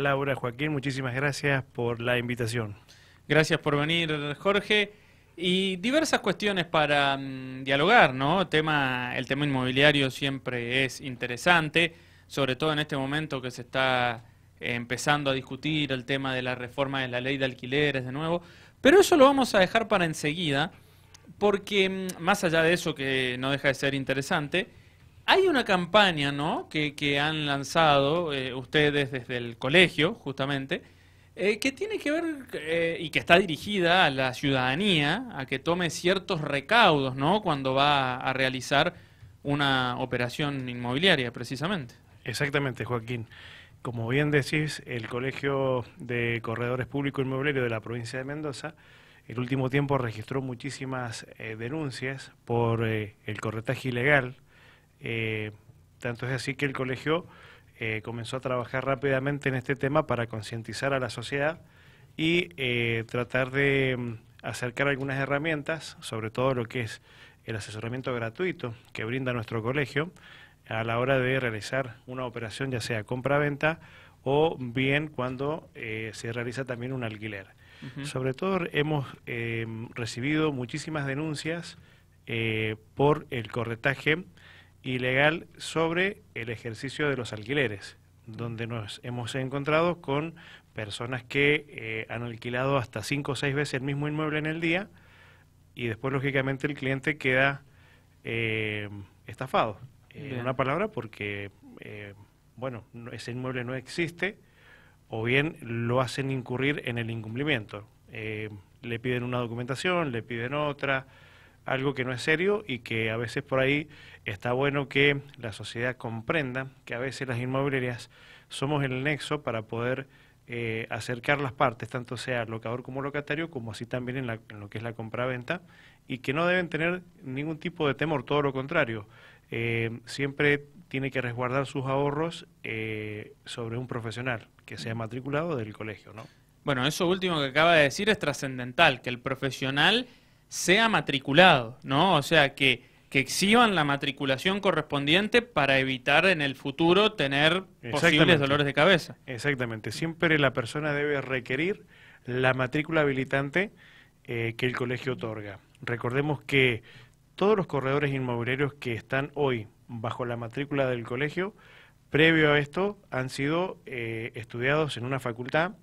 Laura, Joaquín, muchísimas gracias por la invitación. Gracias por venir, Jorge. Y diversas cuestiones para mm, dialogar, ¿no? Tema, el tema inmobiliario siempre es interesante, sobre todo en este momento que se está empezando a discutir el tema de la reforma de la ley de alquileres de nuevo. Pero eso lo vamos a dejar para enseguida, porque mm, más allá de eso que no deja de ser interesante, hay una campaña, ¿no? Que, que han lanzado eh, ustedes desde el colegio, justamente, eh, que tiene que ver eh, y que está dirigida a la ciudadanía a que tome ciertos recaudos, ¿no? Cuando va a realizar una operación inmobiliaria, precisamente. Exactamente, Joaquín. Como bien decís, el Colegio de Corredores Público Inmobiliario de la provincia de Mendoza, el último tiempo registró muchísimas denuncias por el corretaje ilegal eh, tanto es así que el colegio eh, comenzó a trabajar rápidamente en este tema para concientizar a la sociedad y eh, tratar de mm, acercar algunas herramientas, sobre todo lo que es el asesoramiento gratuito que brinda nuestro colegio a la hora de realizar una operación, ya sea compra-venta o bien cuando se realiza también un alquiler. Sobre todo hemos recibido muchísimas denuncias por el corretaje ilegal sobre el ejercicio de los alquileres, donde nos hemos encontrado con personas que eh, han alquilado hasta cinco o seis veces el mismo inmueble en el día y después lógicamente el cliente queda eh, estafado, eh, en una palabra, porque bueno, ese inmueble no existe o bien lo hacen incurrir en el incumplimiento. le piden una documentación, le piden otra, algo que no es serio y que a veces por ahí está bueno que la sociedad comprenda que a veces las inmobiliarias somos el nexo para poder eh, acercar las partes, tanto sea locador como locatario, como así también en, lo que es la compra-venta, y que no deben tener ningún tipo de temor, todo lo contrario. Eh, siempre tiene que resguardar sus ahorros eh, sobre un profesional que sea matriculado del colegio, ¿no? Bueno, eso último que acaba de decir es trascendental, que el profesional sea matriculado, ¿no? O sea, que, que exhiban la matriculación correspondiente para evitar en el futuro tener posibles dolores de cabeza. Exactamente, siempre la persona debe requerir la matrícula habilitante eh, que el colegio otorga. Recordemos que todos los corredores inmobiliarios que están hoy bajo la matrícula del colegio, previo a esto, han sido eh, estudiados en una facultad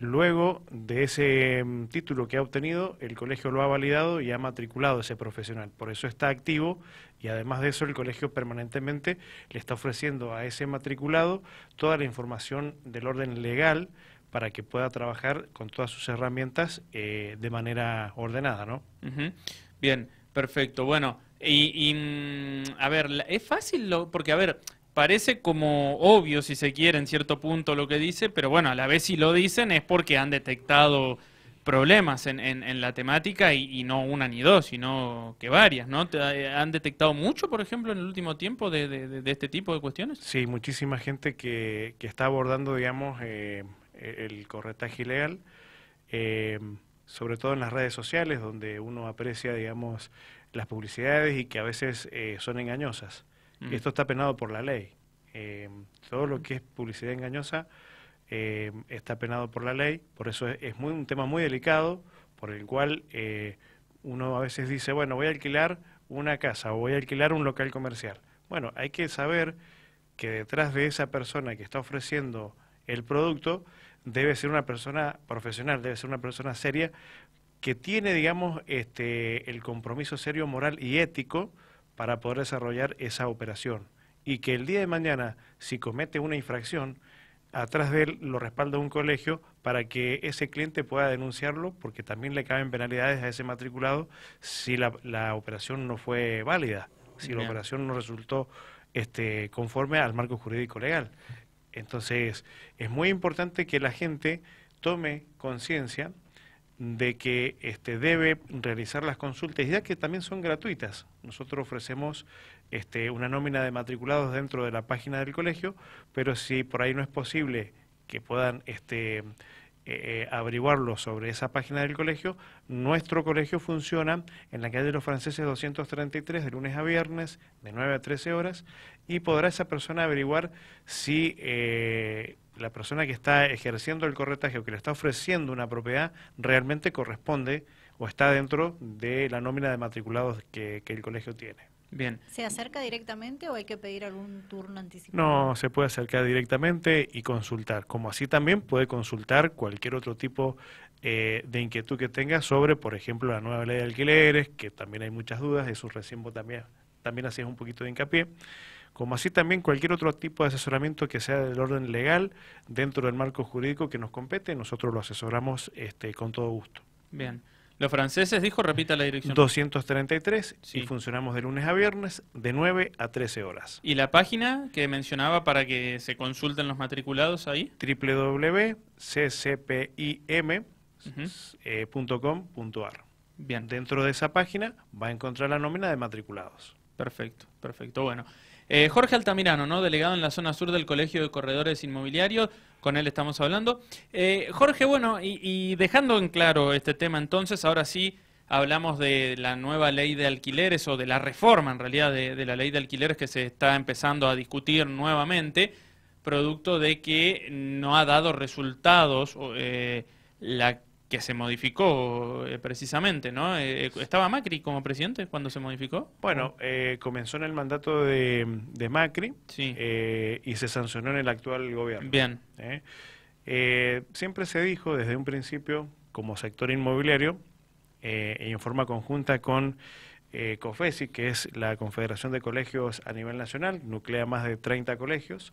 Luego de ese mm, título que ha obtenido, el colegio lo ha validado y ha matriculado ese profesional. Por eso está activo y además de eso el colegio permanentemente le está ofreciendo a ese matriculado toda la información del orden legal para que pueda trabajar con todas sus herramientas eh, de manera ordenada, ¿no? Bien, perfecto. Bueno, y, mm, a ver, es fácil, lo, porque a ver, parece como obvio, si se quiere, en cierto punto lo que dice, pero bueno, a la vez si lo dicen es porque han detectado problemas en, la temática y, no una ni dos, sino que varias, ¿no? Eh, ¿Han detectado mucho, por ejemplo, en el último tiempo de, este tipo de cuestiones? Sí, muchísima gente que, está abordando, digamos, eh, e, el corretaje ilegal, eh, sobre todo en las redes sociales, donde uno aprecia, digamos, las publicidades y que a veces son engañosas. Esto está penado por la ley. Em, todo lo que es publicidad engañosa em, está penado por la ley, por eso es, muy, un tema muy delicado, por el cual eh, uno a veces dice, bueno, voy a alquilar una casa o voy a alquilar un local comercial. Bueno, hay que saber que detrás de esa persona que está ofreciendo el producto debe ser una persona profesional, debe ser una persona seria que tiene, digamos, este, el compromiso serio, moral y ético para poder desarrollar esa operación. Y que el día de mañana, si comete una infracción, atrás de él lo respalda un colegio para que ese cliente pueda denunciarlo, porque también le caben penalidades a ese matriculado si la, operación no fue válida, si la operación no resultó este, conforme al marco jurídico legal. Entonces, es muy importante que la gente tome conciencia de que este, debe realizar las consultas, ya que también son gratuitas. Nosotros ofrecemos este, una nómina de matriculados dentro de la página del colegio, pero si por ahí no es posible que puedan este, eh, eh, averiguarlo sobre esa página del colegio, nuestro colegio funciona en la calle de los franceses 233 de lunes a viernes de 9 a 13 horas y podrá esa persona averiguar si eh, la persona que está ejerciendo el corretaje o que le está ofreciendo una propiedad realmente corresponde o está dentro de la nómina de matriculados que, el colegio tiene. Bien. ¿Se acerca directamente o hay que pedir algún turno anticipado? No, se puede acercar directamente y consultar. Como así también puede consultar cualquier otro tipo eh, de inquietud que tenga sobre, por ejemplo, la nueva ley de alquileres, que también hay muchas dudas, eso recién también, también hacías un poquito de hincapié como así también cualquier otro tipo de asesoramiento que sea del orden legal dentro del marco jurídico que nos compete, nosotros lo asesoramos este, con todo gusto. Bien. Los franceses, dijo, repita la dirección. 233 y funcionamos de lunes a viernes de 9 a 13 horas. ¿Y la página que mencionaba para que se consulten los matriculados ahí? www.ccpim.com.ar. Eh, Bien. Dentro de esa página va a encontrar la nómina de matriculados. Perfecto, perfecto. Bueno. Eh, Jorge Altamirano, ¿no? delegado en la zona sur del Colegio de Corredores Inmobiliarios, con él estamos hablando. Eh, Jorge, bueno, y, dejando en claro este tema entonces, ahora sí hablamos de la nueva ley de alquileres o de la reforma en realidad de, la ley de alquileres que se está empezando a discutir nuevamente, producto de que no ha dado resultados eh, la que se modificó eh, precisamente, ¿no? Eh, eh, ¿Estaba Macri como presidente cuando se modificó? Bueno, comenzó en el mandato de, de Macri y se sancionó en el actual gobierno. Bien. siempre se dijo desde un principio, como sector inmobiliario, en forma conjunta con COFESI, que es la Confederación de Colegios a nivel nacional, nuclea más de 30 colegios,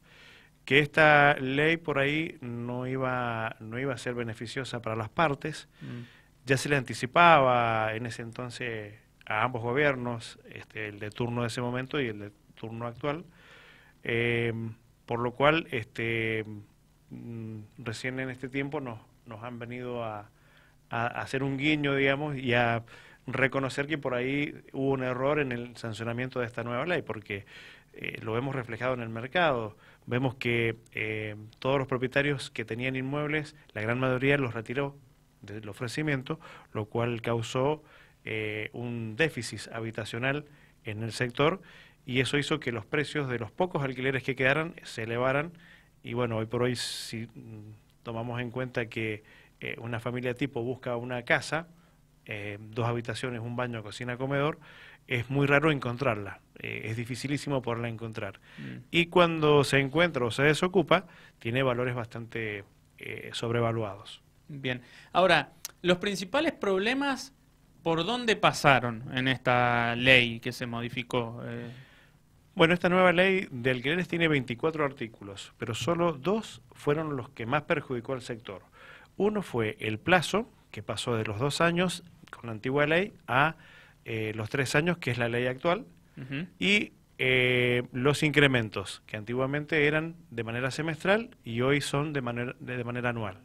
que esta ley por ahí no iba, no iba a ser beneficiosa para las partes. Mm. Ya se le anticipaba en ese entonces a ambos gobiernos, este, el de turno de ese momento y el de turno actual, em, por lo cual este, mm, recién en este tiempo nos, nos han venido a, hacer un guiño, digamos, y a reconocer que por ahí hubo un error en el sancionamiento de esta nueva ley, porque eh, lo hemos reflejado en el mercado. Vemos que eh, todos los propietarios que tenían inmuebles, la gran mayoría los retiró del ofrecimiento, lo cual causó eh, un déficit habitacional en el sector y eso hizo que los precios de los pocos alquileres que quedaran se elevaran y bueno, hoy por hoy si mm, tomamos en cuenta que eh, una familia tipo busca una casa, eh, dos habitaciones, un baño, cocina, comedor, es muy raro encontrarla, eh, es dificilísimo poderla encontrar. Mm. Y cuando se encuentra o se desocupa, tiene valores bastante eh, sobrevaluados. Bien, ahora, los principales problemas, ¿por dónde pasaron en esta ley que se modificó? Bueno, esta nueva ley que alquileres tiene 24 artículos, pero solo dos fueron los que más perjudicó al sector. Uno fue el plazo, que pasó de los dos años con la antigua ley a eh, los tres años, que es la ley actual, y eh, los incrementos, que antiguamente eran de manera semestral y hoy son de manera, de manera anual,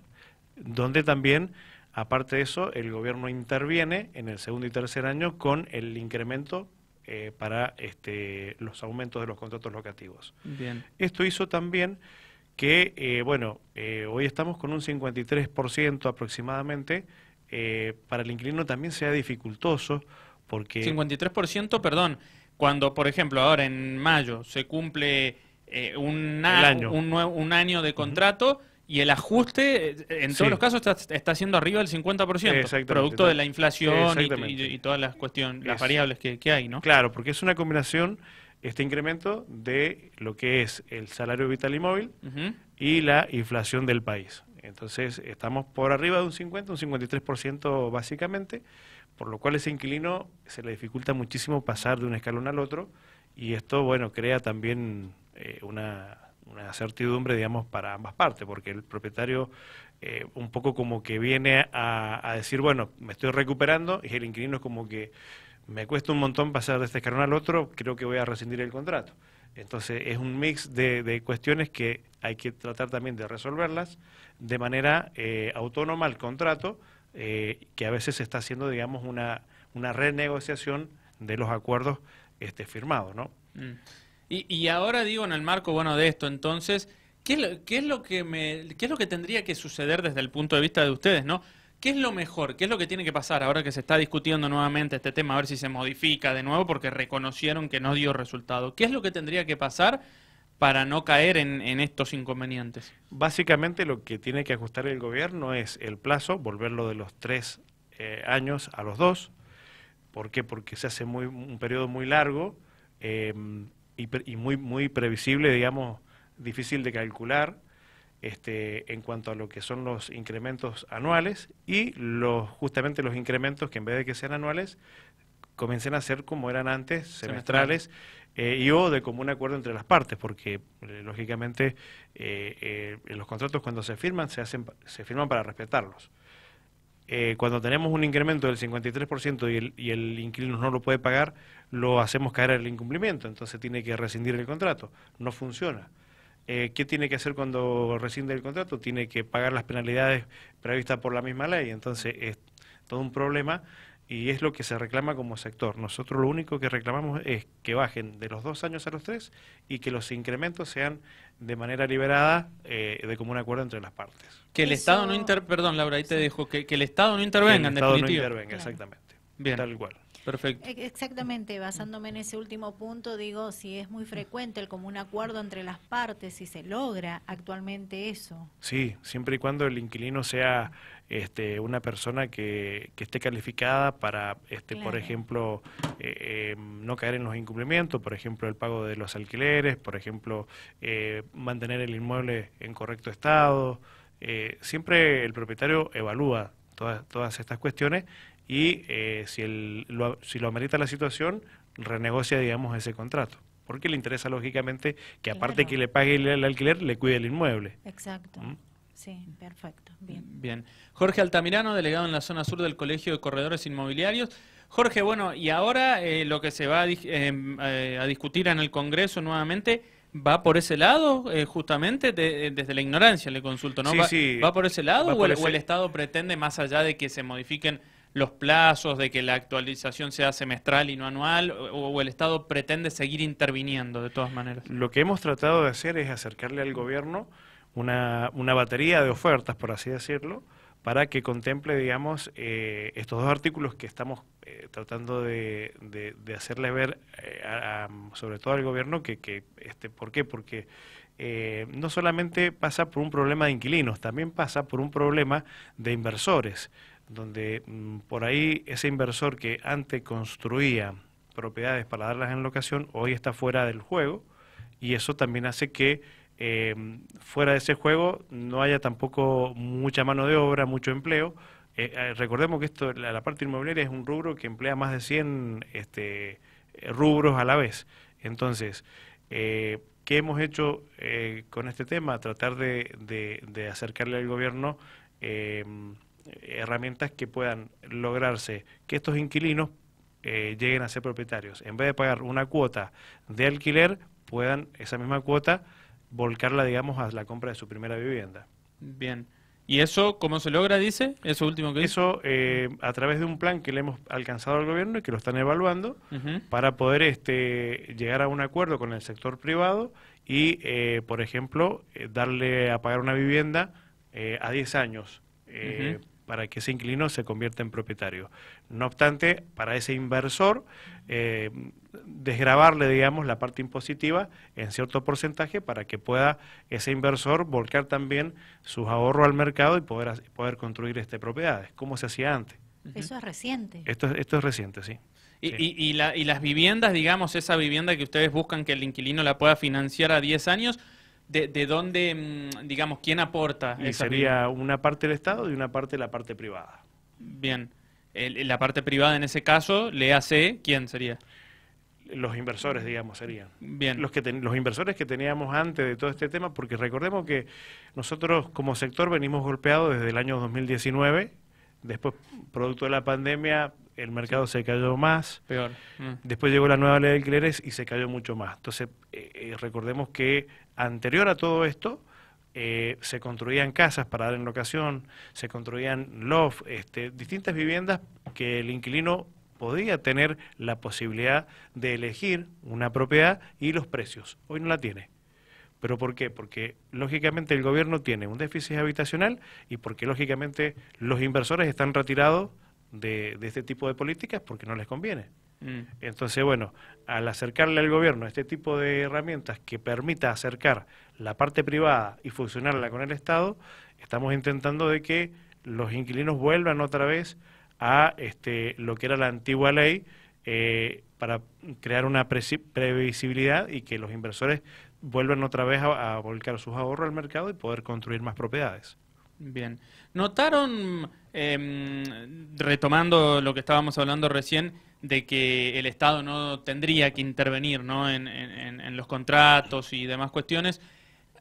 donde también, aparte de eso, el gobierno interviene en el segundo y tercer año con el incremento eh, para este, los aumentos de los contratos locativos. Esto hizo también que, bueno, hoy estamos con un 53% aproximadamente eh, para el inquilino también sea dificultoso porque... 53%, perdón, cuando por ejemplo ahora en mayo se cumple eh, un, año. Un, año de contrato... Y el ajuste, eh, en todos los casos, está, está siendo arriba del 50%, producto de la inflación y, todas las cuestiones, las variables que, hay, ¿no? Claro, porque es una combinación, este incremento de lo que es el salario vital inmóvil y la inflación del país. Entonces, estamos por arriba de un 50, un 53% básicamente, por lo cual ese inquilino se le dificulta muchísimo pasar de un escalón al otro y esto, bueno, crea también eh, una, certidumbre, digamos, para ambas partes, porque el propietario eh, un poco como que viene a decir, bueno, me estoy recuperando y el inquilino es como que me cuesta un montón pasar de este escalón al otro, creo que voy a rescindir el contrato. Entonces es un mix de, cuestiones que hay que tratar también de resolverlas de manera eh, autónoma al contrato, eh, que a veces se está haciendo, digamos, una, una renegociación de los acuerdos este, firmados, ¿no? Mm. Y, y, ahora digo, en el marco, bueno, de esto, entonces, ¿qué es, lo, qué es lo que me, ¿qué es lo que tendría que suceder desde el punto de vista de ustedes, no? ¿Qué es lo mejor? ¿Qué es lo que tiene que pasar ahora que se está discutiendo nuevamente este tema? A ver si se modifica de nuevo porque reconocieron que no dio resultado. ¿Qué es lo que tendría que pasar para no caer en, estos inconvenientes? Básicamente lo que tiene que ajustar el gobierno es el plazo, volverlo de los tres eh, años a los dos. ¿Por qué? Porque se hace un periodo muy largo eh, y, y, muy, muy previsible, digamos, difícil de calcular. Este, en cuanto a lo que son los incrementos anuales y los, justamente los incrementos que en vez de que sean anuales, comiencen a ser como eran antes, semestrales, eh, y o de común acuerdo entre las partes, porque eh, lógicamente eh, los contratos cuando se firman se, hacen, se firman para respetarlos. cuando tenemos un incremento del 53% y el, y el inquilino no lo puede pagar, lo hacemos caer el incumplimiento, entonces tiene que rescindir el contrato. No funciona. Eh, ¿Qué tiene que hacer cuando rescinde el contrato? Tiene que pagar las penalidades previstas por la misma ley. Entonces es todo un problema y es lo que se reclama como sector. Nosotros lo único que reclamamos es que bajen de los dos años a los tres y que los incrementos sean de manera liberada eh, de común acuerdo entre las partes. Que el Estado no inter... Perdón, Laura, ahí te dejo. Que, el Estado no intervenga, que el Estado no intervenga, exactamente. Bien. Tal cual. Perfecto. Exactamente, basándome en ese último punto, digo, si es muy frecuente el común acuerdo entre las partes, si se logra actualmente eso. Sí, siempre y cuando el inquilino sea este, una persona que, esté calificada para, este, por ejemplo, eh, eh, no caer en los incumplimientos, por ejemplo, el pago de los alquileres, por ejemplo, eh, mantener el inmueble en correcto estado. siempre el propietario evalúa todas estas cuestiones y eh, si, el, lo, si lo amerita la situación, renegocia, digamos, ese contrato. Porque le interesa, lógicamente, que aparte de que le pague el, alquiler, le cuide el inmueble. Exacto. ¿Mm? Sí, perfecto. Bien. Jorge Altamirano, delegado en la zona sur del Colegio de Corredores Inmobiliarios. Jorge, bueno, y ahora eh, lo que se va em, eh, a, discutir en el Congreso nuevamente va por ese lado, justamente desde la ignorancia, le consulto, ¿no? Sí, va, ¿Va, por ese lado o el Estado pretende, más allá de que se modifiquen los plazos, de que la actualización sea semestral y no anual, o, el Estado pretende seguir interviniendo de todas maneras? Lo que hemos tratado de hacer es acercarle al gobierno una, una batería de ofertas, por así decirlo, para que contemple, digamos, eh, estos dos artículos que estamos eh, tratando de, hacerle ver, eh, sobre todo al gobierno, que, que este, ¿por qué? Porque no solamente pasa por un problema de inquilinos, también pasa por un problema de inversores donde mm, por ahí ese inversor que antes construía propiedades para darlas en locación, hoy está fuera del juego y eso también hace que eh, fuera de ese juego no haya tampoco mucha mano de obra, mucho empleo. Eh, eh, recordemos que esto, la, parte inmobiliaria es un rubro que emplea más de 100 este, rubros a la vez. Entonces, eh, ¿qué hemos hecho con este tema? Tratar de, de acercarle al gobierno herramientas que puedan lograrse que estos inquilinos eh, lleguen a ser propietarios. En vez de pagar una cuota de alquiler, puedan esa misma cuota volcarla, digamos, a la compra de su primera vivienda. Bien. ¿Y eso cómo se logra, dice? Eso último que dice. Eso eh, a través de un plan que le hemos alcanzado al gobierno y que lo están evaluando para poder este, llegar a un acuerdo con el sector privado y, eh, por ejemplo, darle a pagar una vivienda a 10 años para que ese inquilino se convierta en propietario. No obstante, para ese inversor, eh, desgravarle, digamos, la parte impositiva en cierto porcentaje para que pueda ese inversor volcar también sus ahorros al mercado y poder, poder construir este propiedades, como se hacía antes. Eso es reciente. Esto, esto es reciente, sí. Y, y las viviendas, digamos, esa vivienda que ustedes buscan que el inquilino la pueda financiar a 10 años, de, dónde, mm, digamos, quién aporta. Y sería una parte del Estado y una parte de la parte privada. Bien. la parte privada en ese caso, le hace, ¿quién sería? Los inversores, digamos, serían. Bien. Los, que los inversores que teníamos antes de todo este tema, porque recordemos que nosotros como sector venimos golpeados desde el año 2019, después, producto de la pandemia, el mercado se cayó más. Peor. Mm. Después llegó la nueva ley de cleres y se cayó mucho más. Entonces, eh, eh, recordemos que anterior a todo esto, eh, se construían casas para dar en locación, se construían loft, este, distintas viviendas que el inquilino podía tener la posibilidad de elegir una propiedad y los precios. Hoy no la tiene. ¿Pero por qué? Porque lógicamente el gobierno tiene un déficit habitacional y porque lógicamente los inversores están retirados de este tipo de políticas porque no les conviene. Mm. Entonces, bueno, al acercarle al gobierno este tipo de herramientas que permita acercar la parte privada y funcionarla con el Estado, estamos intentando de que los inquilinos vuelvan otra vez a este, lo que era la antigua ley eh, para crear una previsibilidad y que los inversores vuelvan otra vez a volcar sus ahorros al mercado y poder construir más propiedades. Bien. ¿Notaron Em, retomando lo que estábamos hablando recién, de que el Estado no tendría que intervenir ¿no? En, en, los contratos y demás cuestiones.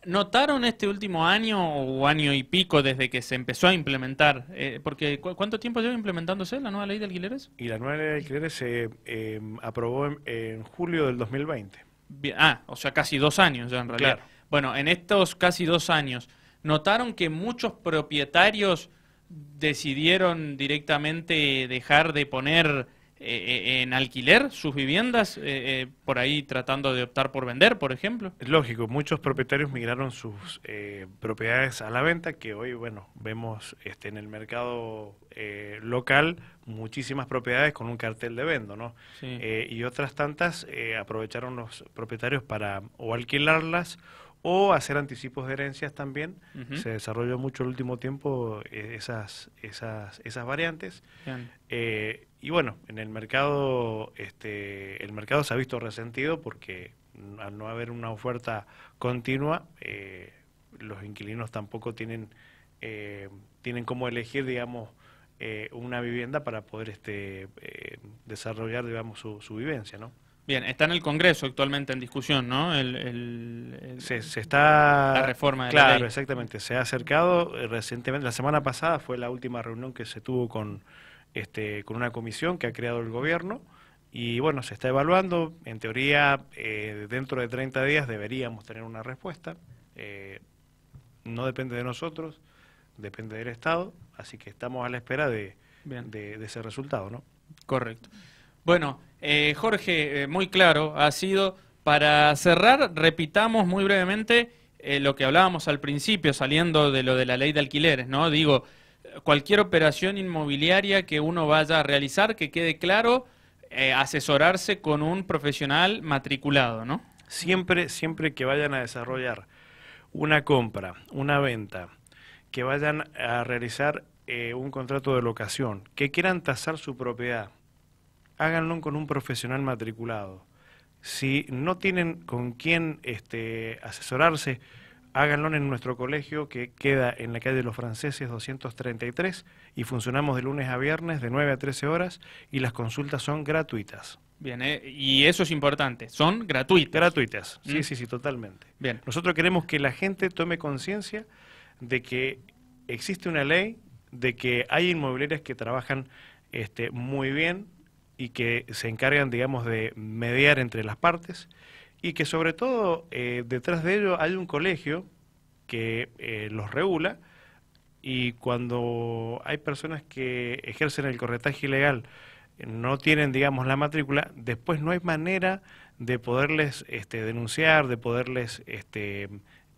¿Notaron este último año o año y pico desde que se empezó a implementar? Eh, porque ¿Cuánto tiempo lleva implementándose la nueva ley de alquileres? Y la nueva ley de alquileres se em, aprobó en, julio del 2020. ah, o sea, casi dos años ya en realidad. Bueno, en estos casi dos años, ¿notaron que muchos propietarios decidieron directamente dejar de poner eh, eh, en alquiler sus viviendas, eh, por ahí tratando de optar por vender, por ejemplo? Es lógico, muchos propietarios migraron sus propiedades a la venta, que hoy, bueno, vemos este, en el mercado local muchísimas propiedades con un cartel de vendo, ¿no? y otras tantas aprovecharon los propietarios para o alquilarlas o hacer anticipos de herencias también. Se desarrolló mucho el último tiempo eh, esas, esas, esas variantes. Eh, y bueno, en el mercado, este, el mercado se ha visto resentido porque al no haber una oferta continua, eh, los inquilinos tampoco tienen, tienen cómo elegir, digamos, una vivienda para poder este, desarrollar, digamos, su, su vivencia, ¿no? Bien, está en el Congreso actualmente en discusión, ¿no? El, se, está... La reforma de claro, la ley. exactamente. Se ha acercado eh, recientemente, la semana pasada fue la última reunión que se tuvo con, este, con una comisión que ha creado el gobierno y bueno, se está evaluando. En teoría, eh, dentro de 30 días deberíamos tener una respuesta. Eh, no depende de nosotros, depende del Estado, así que estamos a la espera de, de ese resultado, ¿no? Correcto. Bueno... Eh, Jorge, eh, muy claro, ha sido, para cerrar, repitamos muy brevemente eh, lo que hablábamos al principio, saliendo de lo de la ley de alquileres, ¿no? Digo, cualquier operación inmobiliaria que uno vaya a realizar, que quede claro, asesorarse con un profesional matriculado, ¿no? Siempre, siempre que vayan a desarrollar una compra, una venta, que vayan a realizar un contrato de locación, que quieran tasar su propiedad, háganlo con un profesional matriculado. Si no tienen con quién este, asesorarse, háganlo en nuestro colegio que queda en la calle de los franceses 233 y funcionamos de lunes a viernes de 9 a 13 horas y las consultas son gratuitas. Bien, eh, y eso es importante, son gratuitas. Gratuitas, sí, mm. sí, sí, totalmente. Bien. Nosotros queremos que la gente tome conciencia de que existe una ley, de que hay inmobiliarias que trabajan este, muy bien, y que se encargan, digamos, de mediar entre las partes y que sobre todo eh, detrás de ello hay un colegio que eh, los regula y cuando hay personas que ejercen el corretaje ilegal, no tienen, digamos, la matrícula, después no hay manera de poderles este, denunciar, de poderles este,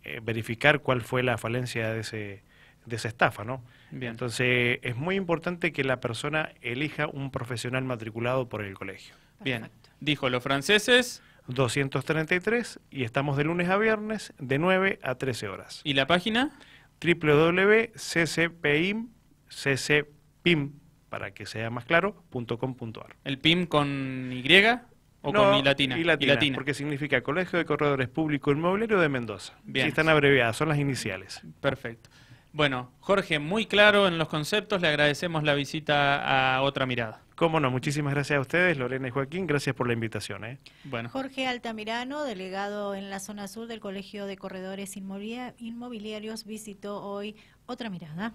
eh, verificar cuál fue la falencia de ese, de esa estafa, ¿no? Bien. Entonces, es muy importante que la persona elija un profesional matriculado por el colegio. Bien, dijo los franceses. 233 y estamos de lunes a viernes de 9 a 13 horas. ¿Y la página? www.ccpim.ccpim para que sea más claro, ¿El PIM con Y? ¿O con y latina? Porque significa Colegio de Corredores Público Inmobiliario de Mendoza. Bien. están abreviadas, son las iniciales. Perfecto. Bueno, Jorge, muy claro en los conceptos, le agradecemos la visita a Otra Mirada. Cómo no, muchísimas gracias a ustedes, Lorena y Joaquín, gracias por la invitación. ¿eh? Bueno. Jorge Altamirano, delegado en la zona sur del Colegio de Corredores Inmobiliarios, visitó hoy Otra Mirada.